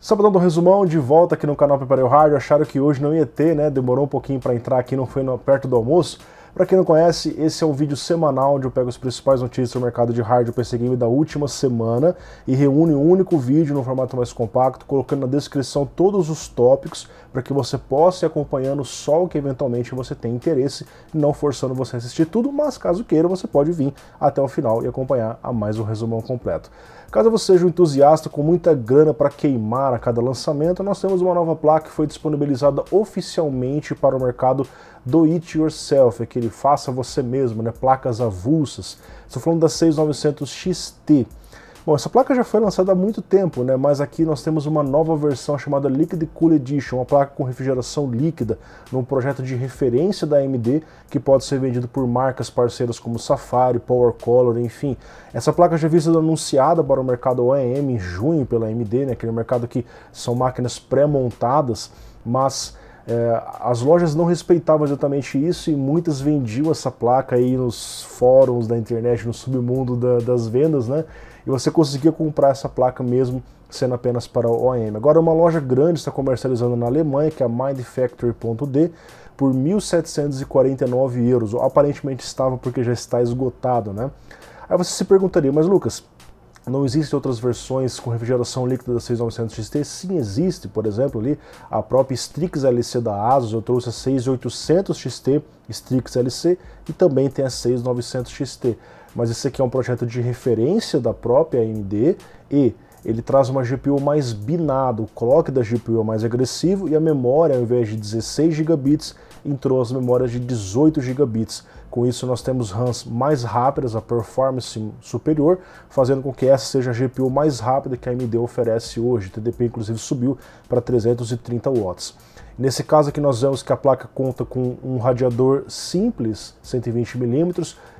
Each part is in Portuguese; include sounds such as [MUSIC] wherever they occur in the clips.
Sabadão do Resumão, de volta aqui no canal Preparei o Rádio. Acharam que hoje não ia ter, né? Demorou um pouquinho para entrar aqui, não foi no, perto do almoço. Para quem não conhece, esse é um vídeo semanal onde eu pego as principais notícias do mercado de hardware PC Game da última semana e reúne um único vídeo no formato mais compacto, colocando na descrição todos os tópicos para que você possa ir acompanhando só o que eventualmente você tem interesse, não forçando você a assistir tudo, mas caso queira, você pode vir até o final e acompanhar a mais um resumão completo. Caso você seja um entusiasta com muita grana para queimar a cada lançamento, nós temos uma nova placa que foi disponibilizada oficialmente para o mercado do It Yourself, aquele é faça você mesmo, né? placas avulsas. Estou falando da 6900 XT. Bom, essa placa já foi lançada há muito tempo, né? mas aqui nós temos uma nova versão chamada Liquid Cool Edition, uma placa com refrigeração líquida, num projeto de referência da AMD que pode ser vendido por marcas parceiras como Safari, PowerColor, enfim. Essa placa já havia sido anunciada para o mercado OEM em junho pela AMD, né? aquele mercado que são máquinas pré-montadas, mas é, as lojas não respeitavam exatamente isso e muitas vendiam essa placa aí nos fóruns da internet, no submundo da, das vendas, né? e você conseguia comprar essa placa mesmo sendo apenas para o OEM. Agora uma loja grande está comercializando na Alemanha, que é a Mindfactory.d, por 1.749 euros. Aparentemente estava porque já está esgotado, né? Aí você se perguntaria, mas Lucas, não existem outras versões com refrigeração líquida da 6900 XT? Sim, existe. Por exemplo, ali a própria Strix LC da ASUS, eu trouxe a 6800 XT Strix LC e também tem a 6900 XT mas esse aqui é um projeto de referência da própria AMD e ele traz uma GPU mais binada, o clock da GPU é mais agressivo e a memória, ao invés de 16 GB, entrou as memórias de 18 GB. Com isso, nós temos RAMs mais rápidas, a performance superior, fazendo com que essa seja a GPU mais rápida que a AMD oferece hoje. O TDP, inclusive, subiu para 330 watts. Nesse caso aqui, nós vemos que a placa conta com um radiador simples, 120 mm,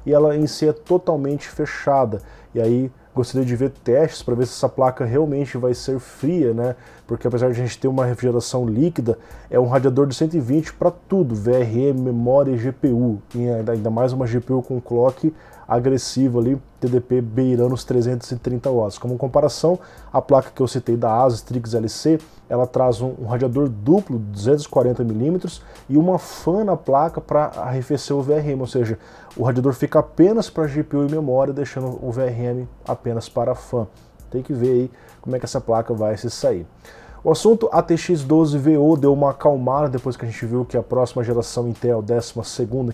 e ela em si é totalmente fechada. E aí gostaria de ver testes para ver se essa placa realmente vai ser fria, né? porque apesar de a gente ter uma refrigeração líquida, é um radiador de 120 para tudo, VRM, memória e GPU, e ainda mais uma GPU com clock agressivo ali, TDP beirando os 330 watts. Como comparação, a placa que eu citei da Asus Strix LC, ela traz um, um radiador duplo, 240 mm e uma fan na placa para arrefecer o VRM, ou seja, o radiador fica apenas para GPU e memória, deixando o VRM apenas para fan. Tem que ver aí como é que essa placa vai se sair. O assunto ATX12VO deu uma acalmada depois que a gente viu que a próxima geração Intel 12,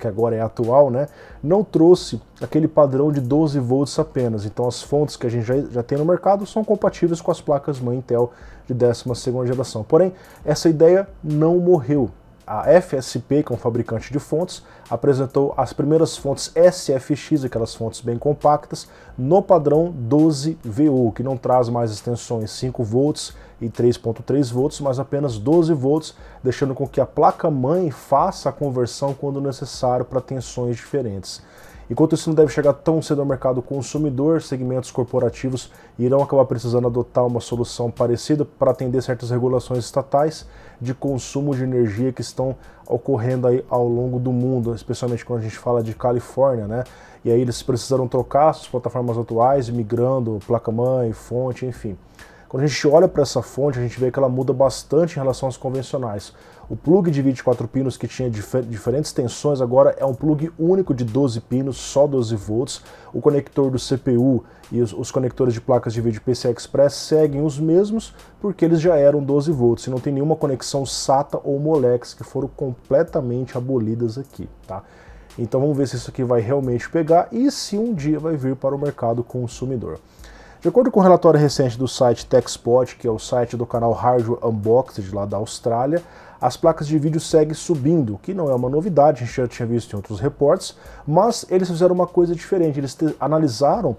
que agora é atual, né, não trouxe aquele padrão de 12 volts apenas. Então as fontes que a gente já, já tem no mercado são compatíveis com as placas mãe Intel de 12 geração. Porém, essa ideia não morreu a FSP, que é um fabricante de fontes, apresentou as primeiras fontes SFX, aquelas fontes bem compactas, no padrão 12 vu que não traz mais extensões 5V e 3.3V, mas apenas 12V, deixando com que a placa-mãe faça a conversão quando necessário para tensões diferentes. Enquanto isso não deve chegar tão cedo ao mercado consumidor, segmentos corporativos irão acabar precisando adotar uma solução parecida para atender certas regulações estatais de consumo de energia que estão ocorrendo aí ao longo do mundo, especialmente quando a gente fala de Califórnia, né? E aí eles precisaram trocar suas plataformas atuais, migrando placa-mãe, fonte, enfim. Quando a gente olha para essa fonte, a gente vê que ela muda bastante em relação às convencionais. O plug de 24 pinos que tinha dif diferentes tensões agora é um plug único de 12 pinos, só 12 volts. O conector do CPU e os, os conectores de placas de vídeo PCI Express seguem os mesmos porque eles já eram 12 volts e não tem nenhuma conexão SATA ou Molex que foram completamente abolidas aqui, tá? Então vamos ver se isso aqui vai realmente pegar e se um dia vai vir para o mercado consumidor. De acordo com o um relatório recente do site TechSpot, que é o site do canal Hardware Unboxed lá da Austrália, as placas de vídeo seguem subindo, que não é uma novidade, a gente já tinha visto em outros reportes, mas eles fizeram uma coisa diferente, eles analisaram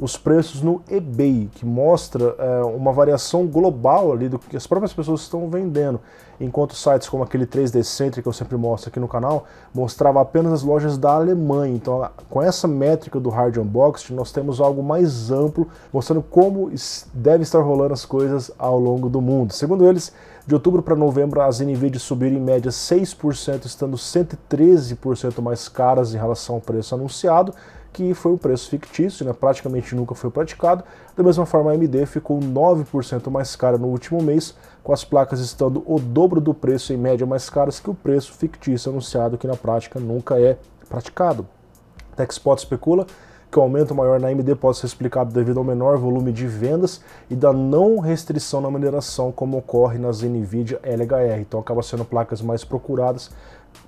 os preços no eBay, que mostra é, uma variação global ali do que as próprias pessoas estão vendendo, enquanto sites como aquele 3D Center que eu sempre mostro aqui no canal mostrava apenas as lojas da Alemanha. Então, com essa métrica do Hard Unboxed, nós temos algo mais amplo mostrando como deve estar rolando as coisas ao longo do mundo. Segundo eles, de outubro para novembro, as NVIDIA subiram em média 6%, estando 113% mais caras em relação ao preço anunciado, que foi um preço fictício, né? praticamente nunca foi praticado. Da mesma forma, a AMD ficou 9% mais cara no último mês, com as placas estando o dobro do preço em média mais caras que o preço fictício anunciado, que na prática nunca é praticado. TechSpot especula que o é aumento maior na AMD pode ser explicado devido ao menor volume de vendas e da não restrição na mineração, como ocorre nas NVIDIA LHR. Então acaba sendo placas mais procuradas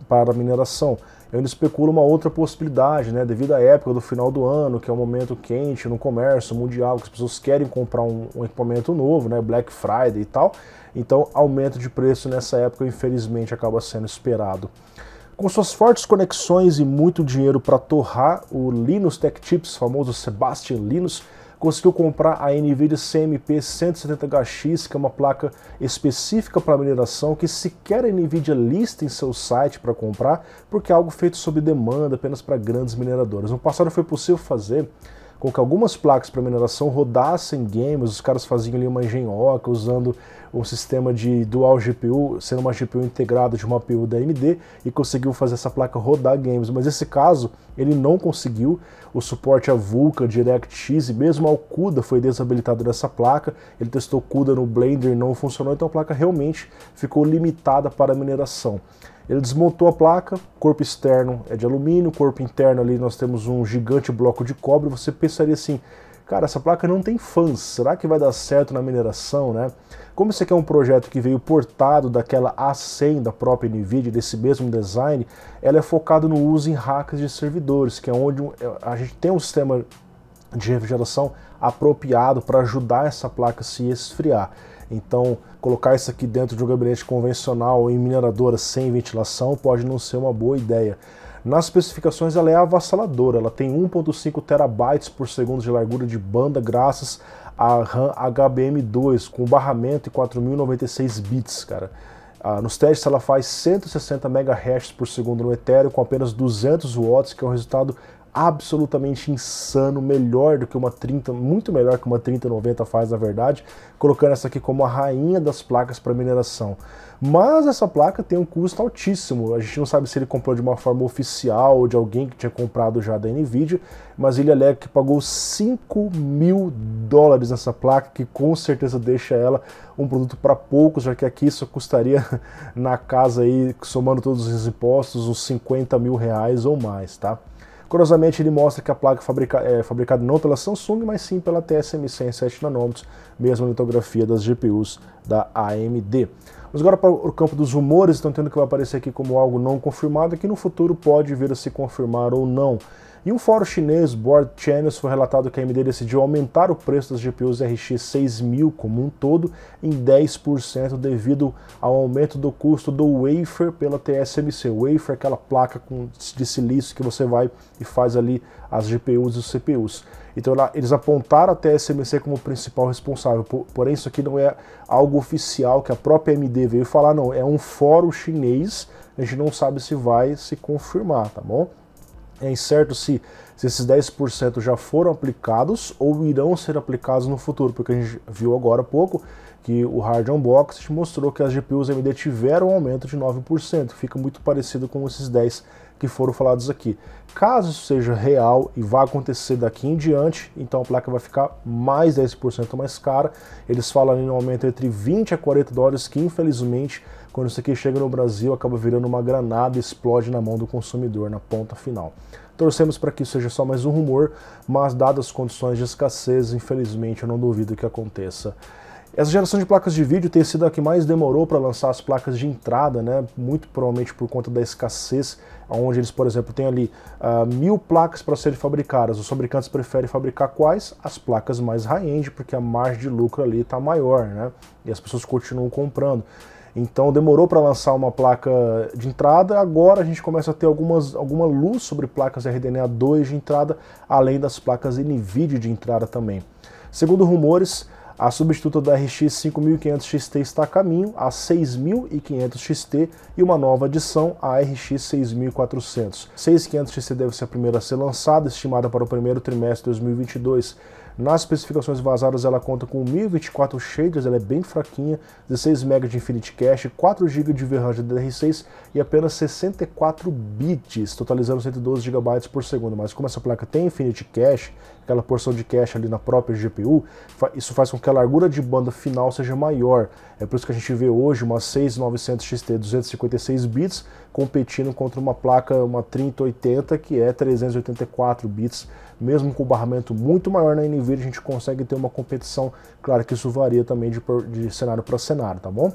para mineração. Eu ainda especulo uma outra possibilidade, né? Devido à época do final do ano, que é um momento quente no comércio mundial, que as pessoas querem comprar um, um equipamento novo, né? Black Friday e tal. Então, aumento de preço nessa época, infelizmente, acaba sendo esperado. Com suas fortes conexões e muito dinheiro para torrar, o Linus Tech Tips, famoso Sebastian Linus, conseguiu comprar a NVIDIA CMP 170HX, que é uma placa específica para mineração que sequer a NVIDIA lista em seu site para comprar, porque é algo feito sob demanda apenas para grandes mineradoras. No passado foi possível fazer com que algumas placas para mineração rodassem games, os caras faziam ali uma engenhoca usando um sistema de dual GPU, sendo uma GPU integrada de uma APU da AMD, e conseguiu fazer essa placa rodar games. Mas nesse caso, ele não conseguiu. O suporte a Vulkan, DirectX e mesmo ao CUDA foi desabilitado dessa placa. Ele testou CUDA no Blender e não funcionou, então a placa realmente ficou limitada para mineração. Ele desmontou a placa, corpo externo é de alumínio, corpo interno ali nós temos um gigante bloco de cobre. Você pensaria assim, cara, essa placa não tem fãs, será que vai dar certo na mineração, né? Como esse aqui é um projeto que veio portado daquela A100 da própria NVIDIA, desse mesmo design, ela é focada no uso em hacks de servidores, que é onde é, a gente tem um sistema de refrigeração apropriado para ajudar essa placa a se esfriar. Então, colocar isso aqui dentro de um gabinete convencional em mineradora sem ventilação pode não ser uma boa ideia. Nas especificações ela é avassaladora, ela tem 1.5 terabytes por segundo de largura de banda graças a RAM HBM2 com barramento e 4096 bits, cara. Ah, nos testes ela faz 160 MHz por segundo no Ethereum com apenas 200 watts, que é um resultado absolutamente insano, melhor do que uma 30, muito melhor que uma 3090 faz na verdade, colocando essa aqui como a rainha das placas para mineração. Mas essa placa tem um custo altíssimo. A gente não sabe se ele comprou de uma forma oficial ou de alguém que tinha comprado já da Nvidia, mas ele alega é que pagou 5 mil dólares nessa placa, que com certeza deixa ela um produto para poucos, já que aqui isso custaria [LAUGHS] na casa aí, somando todos os impostos, uns 50 mil reais ou mais, tá? Curiosamente, ele mostra que a placa é fabrica, é fabricada não pela Samsung, mas sim pela TSMC em 7 nanômetros, mesma litografia das GPUs da AMD. Mas agora para o campo dos rumores, estão tendo que aparecer aqui como algo não confirmado, que no futuro pode vir a se confirmar ou não. E um fórum chinês, Board Channels, foi relatado que a AMD decidiu aumentar o preço das GPUs RX 6000 como um todo em 10% devido ao aumento do custo do wafer pela TSMC. wafer é aquela placa de silício que você vai e faz ali as GPUs e os CPUs. Então lá, eles apontaram a TSMC como principal responsável, por, porém isso aqui não é algo oficial que a própria AMD veio falar, não, é um fórum chinês, a gente não sabe se vai se confirmar, tá bom? É incerto se, se esses 10% já foram aplicados ou irão ser aplicados no futuro, porque a gente viu agora há pouco que o Hard Unbox mostrou que as GPUs AMD tiveram um aumento de 9%, fica muito parecido com esses 10% que foram falados aqui. Caso isso seja real e vá acontecer daqui em diante, então a placa vai ficar mais 10% mais cara. Eles falam em um aumento entre 20 a 40 dólares, que infelizmente, quando isso aqui chega no Brasil, acaba virando uma granada e explode na mão do consumidor, na ponta final. Torcemos para que isso seja só mais um rumor, mas dadas as condições de escassez, infelizmente eu não duvido que aconteça essa geração de placas de vídeo tem sido a que mais demorou para lançar as placas de entrada, né? muito provavelmente por conta da escassez, onde eles, por exemplo, têm ali uh, mil placas para serem fabricadas. Os fabricantes preferem fabricar quais? As placas mais high-end, porque a margem de lucro ali está maior né? e as pessoas continuam comprando. Então demorou para lançar uma placa de entrada, agora a gente começa a ter algumas, alguma luz sobre placas RDNA 2 de entrada, além das placas NVIDIA de entrada também. Segundo rumores, a substituta da RX 5500 XT está a caminho, a 6500 XT e uma nova adição, a RX 6400. 6500 XT deve ser a primeira a ser lançada, estimada para o primeiro trimestre de 2022. Nas especificações vazadas, ela conta com 1024 shaders, ela é bem fraquinha, 16 MB de Infinity Cache, 4 GB de VRAM DDR6 e apenas 64 bits, totalizando 112 GB por segundo. Mas como essa placa tem Infinity Cache, aquela porção de cache ali na própria GPU, isso faz com que a largura de banda final seja maior. É por isso que a gente vê hoje uma 6900 XT 256 bits competindo contra uma placa, uma 3080, que é 384 bits, mesmo com o barramento muito maior na NVIDIA, a gente consegue ter uma competição, claro que isso varia também de, de cenário para cenário, tá bom?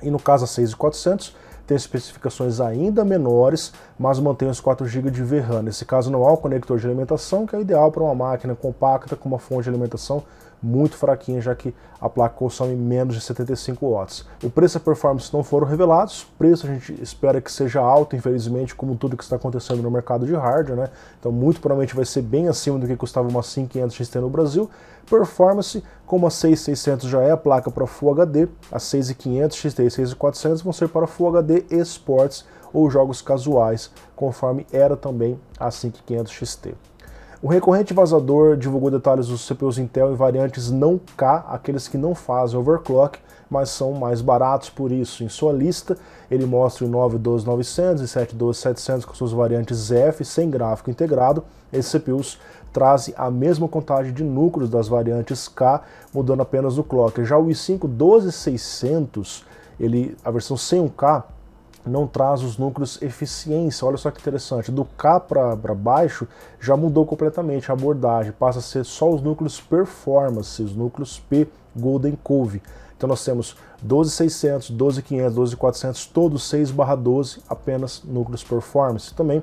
E no caso a 6400, tem especificações ainda menores, mas mantém os 4 GB de VRAM. Nesse caso não há o conector de alimentação, que é ideal para uma máquina compacta com uma fonte de alimentação muito fraquinha, já que a placa consome menos de 75 watts. O preço e a performance não foram revelados, o preço a gente espera que seja alto, infelizmente, como tudo que está acontecendo no mercado de hardware, né? Então, muito provavelmente vai ser bem acima do que custava uma 5500 XT no Brasil. Performance, como a 6600 já é a placa para Full HD, a 6500 XT e 6400 vão ser para Full HD Sports ou jogos casuais, conforme era também a 5500 XT. O recorrente vazador divulgou detalhes dos CPUs Intel em variantes não K, aqueles que não fazem overclock, mas são mais baratos por isso. Em sua lista, ele mostra o 912-900 e 712-700 com suas variantes F, sem gráfico integrado. Esses CPUs trazem a mesma contagem de núcleos das variantes K, mudando apenas o clock. Já o i5-12600, a versão sem um k não traz os núcleos eficiência. Olha só que interessante, do K para baixo já mudou completamente a abordagem, passa a ser só os núcleos performance, os núcleos P Golden Cove. Então nós temos 12600, 12500, 12400, todos 6/12, apenas núcleos performance. Também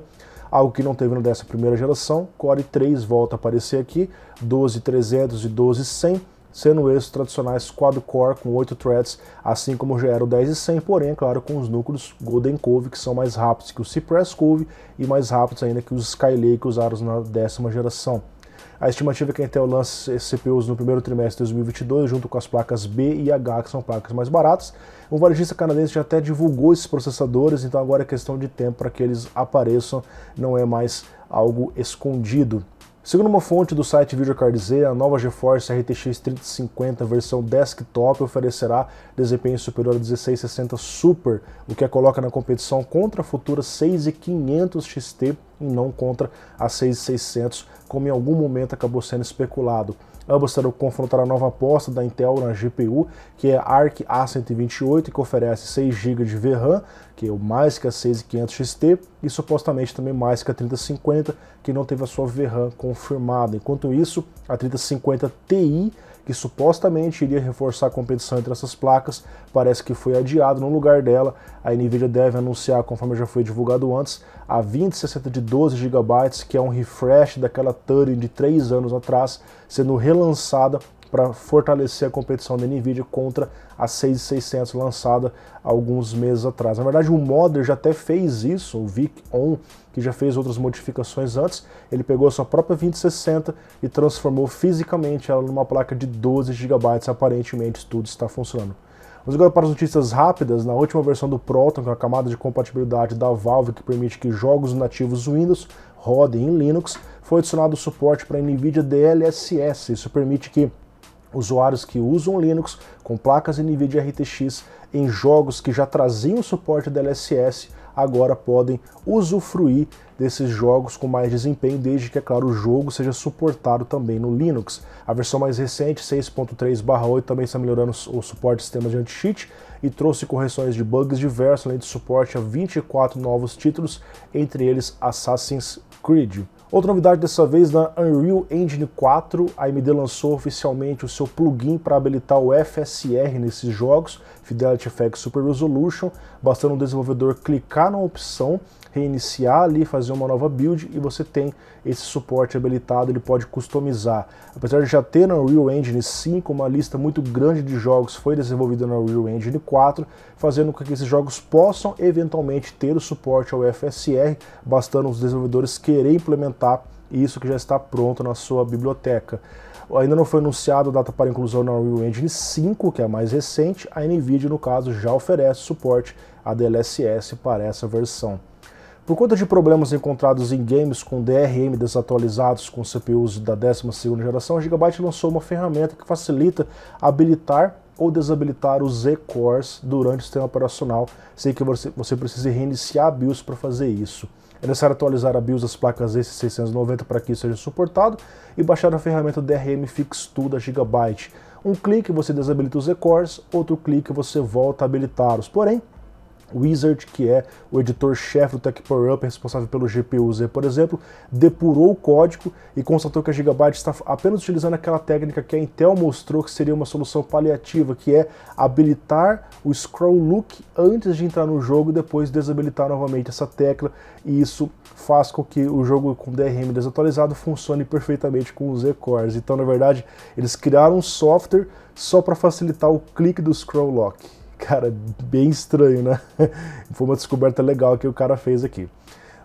algo que não teve no dessa primeira geração, Core 3 volta a aparecer aqui, 12300 e 12100 sendo esses tradicionais quad-core com 8 threads, assim como já era o 10 e 100, porém, é claro, com os núcleos Golden Cove, que são mais rápidos que o Cypress Cove e mais rápidos ainda que os Skylake usados na décima geração. A estimativa é que a Intel lance CPUs no primeiro trimestre de 2022, junto com as placas B e H, que são placas mais baratas. Um varejista canadense já até divulgou esses processadores, então agora é questão de tempo para que eles apareçam, não é mais algo escondido. Segundo uma fonte do site Videocard Z, a nova GeForce RTX 3050 versão desktop oferecerá desempenho superior a 1660 Super, o que a coloca na competição contra a futura 6500 XT e não contra a 6600, como em algum momento acabou sendo especulado. Ambos serão confrontar a nova aposta da Intel na GPU, que é a ARC A128, que oferece 6 GB de VRAM, que é o mais que a 6500 XT, e supostamente também mais que a 3050, que não teve a sua VRAM confirmada. Enquanto isso, a 3050 Ti que supostamente iria reforçar a competição entre essas placas, parece que foi adiado no lugar dela. A Nvidia deve anunciar, conforme já foi divulgado antes, a 2060 de 12 GB, que é um refresh daquela Turing de 3 anos atrás, sendo relançada para fortalecer a competição da Nvidia contra a 6600 lançada alguns meses atrás. Na verdade, o modder já até fez isso, o VIC-ON, que já fez outras modificações antes, ele pegou a sua própria 2060 e transformou fisicamente ela numa placa de 12 GB, aparentemente tudo está funcionando. Mas agora para as notícias rápidas, na última versão do Proton, que é camada de compatibilidade da Valve que permite que jogos nativos Windows rodem em Linux, foi adicionado suporte para a NVIDIA DLSS. Isso permite que usuários que usam Linux com placas NVIDIA RTX em jogos que já traziam suporte DLSS agora podem usufruir desses jogos com mais desempenho, desde que, é claro, o jogo seja suportado também no Linux. A versão mais recente, 6.3/8, também está melhorando o suporte de sistemas de anti-cheat e trouxe correções de bugs diversos, além de suporte a 24 novos títulos, entre eles Assassin's Creed. Outra novidade dessa vez na Unreal Engine 4, a AMD lançou oficialmente o seu plugin para habilitar o FSR nesses jogos, Fidelity FX Super Resolution, bastando o desenvolvedor clicar na opção reiniciar ali, fazer uma nova build e você tem esse suporte habilitado, ele pode customizar. Apesar de já ter na Unreal Engine 5 uma lista muito grande de jogos foi desenvolvida na Unreal Engine 4, fazendo com que esses jogos possam eventualmente ter o suporte ao FSR, bastando os desenvolvedores querer implementar isso que já está pronto na sua biblioteca. Ainda não foi anunciada a data para inclusão na Unreal Engine 5, que é a mais recente, a NVIDIA, no caso, já oferece suporte a DLSS para essa versão. Por conta de problemas encontrados em games com DRM desatualizados com CPUs da 12 geração, a Gigabyte lançou uma ferramenta que facilita habilitar ou desabilitar os Z-Cores durante o sistema operacional, sem que você, você precise reiniciar a BIOS para fazer isso. É necessário atualizar a BIOS das placas S690 para que isso seja suportado e baixar a ferramenta DRM Fix Tool da Gigabyte. Um clique você desabilita os Z-Cores, outro clique você volta a habilitá-los. Porém, Wizard, que é o editor-chefe do TechPowerUp, responsável pelo GPU-Z, por exemplo, depurou o código e constatou que a Gigabyte está apenas utilizando aquela técnica que a Intel mostrou que seria uma solução paliativa, que é habilitar o scroll look antes de entrar no jogo e depois desabilitar novamente essa tecla, e isso faz com que o jogo com DRM desatualizado funcione perfeitamente com os Z-Cores. Então, na verdade, eles criaram um software só para facilitar o clique do scroll lock. Cara, bem estranho, né? [LAUGHS] Foi uma descoberta legal que o cara fez aqui.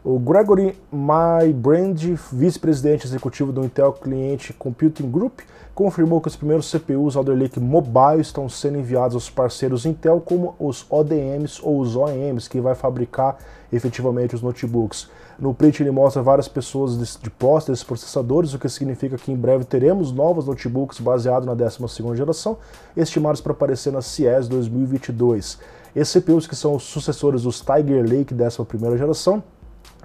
O Gregory Mybrand, vice-presidente executivo do Intel Client Computing Group, confirmou que os primeiros CPUs Alder Lake Mobile estão sendo enviados aos parceiros Intel, como os ODMs ou os OEMs, que vai fabricar efetivamente os notebooks. No print ele mostra várias pessoas de posse desses processadores, o que significa que em breve teremos novos notebooks baseados na 12 geração, estimados para aparecer na CES 2022. Esses CPUs que são os sucessores dos Tiger Lake 11 geração,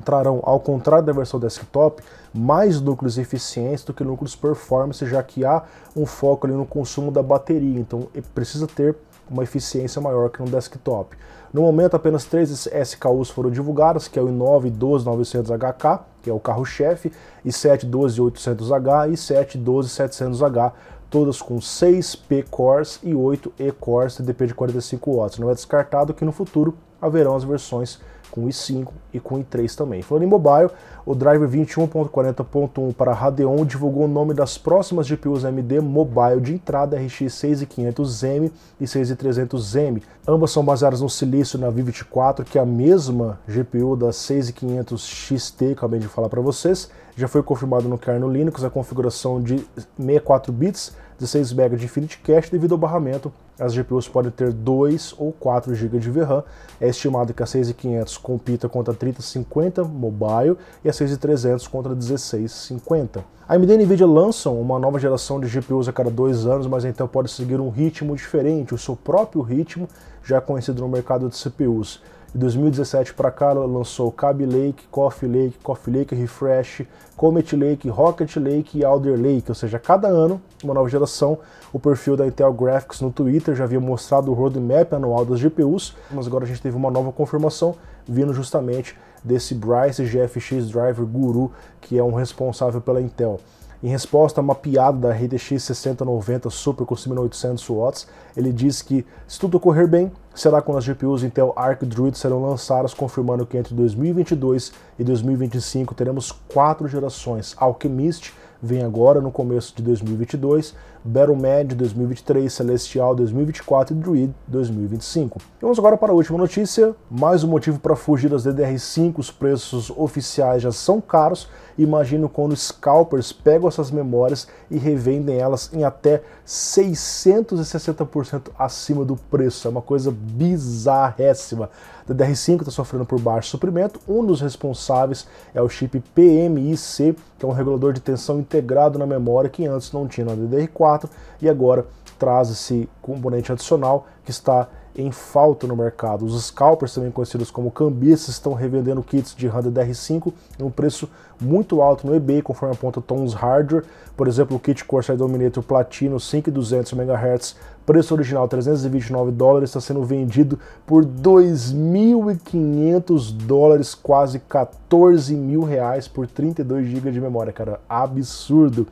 trarão, ao contrário da versão desktop, mais núcleos eficientes do que núcleos performance, já que há um foco ali no consumo da bateria, então precisa ter uma eficiência maior que no desktop. No momento, apenas três SKUs foram divulgadas, que é o i9 12900HK, que é o carro-chefe, e 712.800H e 712.700H, todas com 6 P cores e 8 E cores, TDP de 45 watts. Não é descartado que no futuro haverão as versões com i5 e com i3 também. Falando em mobile, o driver 21.40.1 para Radeon divulgou o nome das próximas GPUs AMD mobile de entrada RX 6500M e 6300M. Ambas são baseadas no silício na V24, que é a mesma GPU da 6500 XT que eu acabei de falar para vocês. Já foi confirmado no kernel Linux a configuração de 64 bits 16 MB de Infinity Cache devido ao barramento. As GPUs podem ter 2 ou 4 GB de VRAM. É estimado que a 6500 compita contra 3050 mobile e a 6300 contra 1650. A AMD e a Nvidia lançam uma nova geração de GPUs a cada dois anos, mas então pode seguir um ritmo diferente, o seu próprio ritmo, já conhecido no mercado de CPUs. De 2017 para cá, lançou Cabe Lake, Coffee Lake, Coffee Lake Refresh, Comet Lake, Rocket Lake e Alder Lake. Ou seja, cada ano, uma nova geração. O perfil da Intel Graphics no Twitter já havia mostrado o roadmap anual das GPUs, mas agora a gente teve uma nova confirmação vindo justamente desse Bryce GFX Driver Guru, que é um responsável pela Intel. Em resposta a uma piada da RTX 6090 Super com 5800 watts, ele disse que se tudo correr bem, será quando as GPUs Intel Arc Druid serão lançadas, confirmando que entre 2022 e 2025 teremos quatro gerações Alchemist vem agora no começo de 2022, Battle Med 2023, Celestial 2024 e Druid 2025. vamos agora para a última notícia, mais um motivo para fugir das DDR5, os preços oficiais já são caros Imagino quando scalpers pegam essas memórias e revendem elas em até 660% acima do preço. É uma coisa bizarríssima. A 5 está sofrendo por baixo suprimento. Um dos responsáveis é o chip PMIC, que é um regulador de tensão integrado na memória que antes não tinha na DDR4 e agora traz esse componente adicional que está em falta no mercado. Os scalpers, também conhecidos como cambistas, estão revendendo kits de Hunter DR5 em um preço muito alto no eBay, conforme aponta Tons Hardware. Por exemplo, o kit Corsair Dominator Platino 5200 MHz, preço original 329 dólares, está sendo vendido por 2.500 dólares, quase 14 mil reais por 32 GB de memória, cara, absurdo.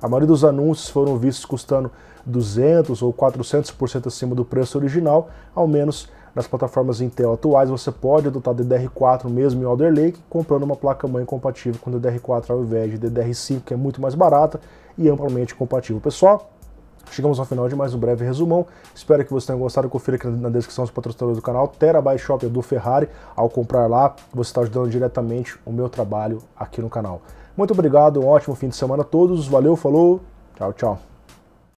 A maioria dos anúncios foram vistos custando 200 ou 400% acima do preço original, ao menos nas plataformas Intel atuais você pode adotar DDR4 mesmo em Alder Lake, comprando uma placa-mãe compatível com DDR4 ao invés de DDR5, que é muito mais barata e amplamente compatível. Pessoal, Chegamos ao final de mais um breve resumão. Espero que vocês tenham gostado. Confira aqui na descrição os patrocinadores do canal. Terabyte Shop do Ferrari. Ao comprar lá, você está ajudando diretamente o meu trabalho aqui no canal. Muito obrigado, um ótimo fim de semana a todos. Valeu, falou, tchau, tchau.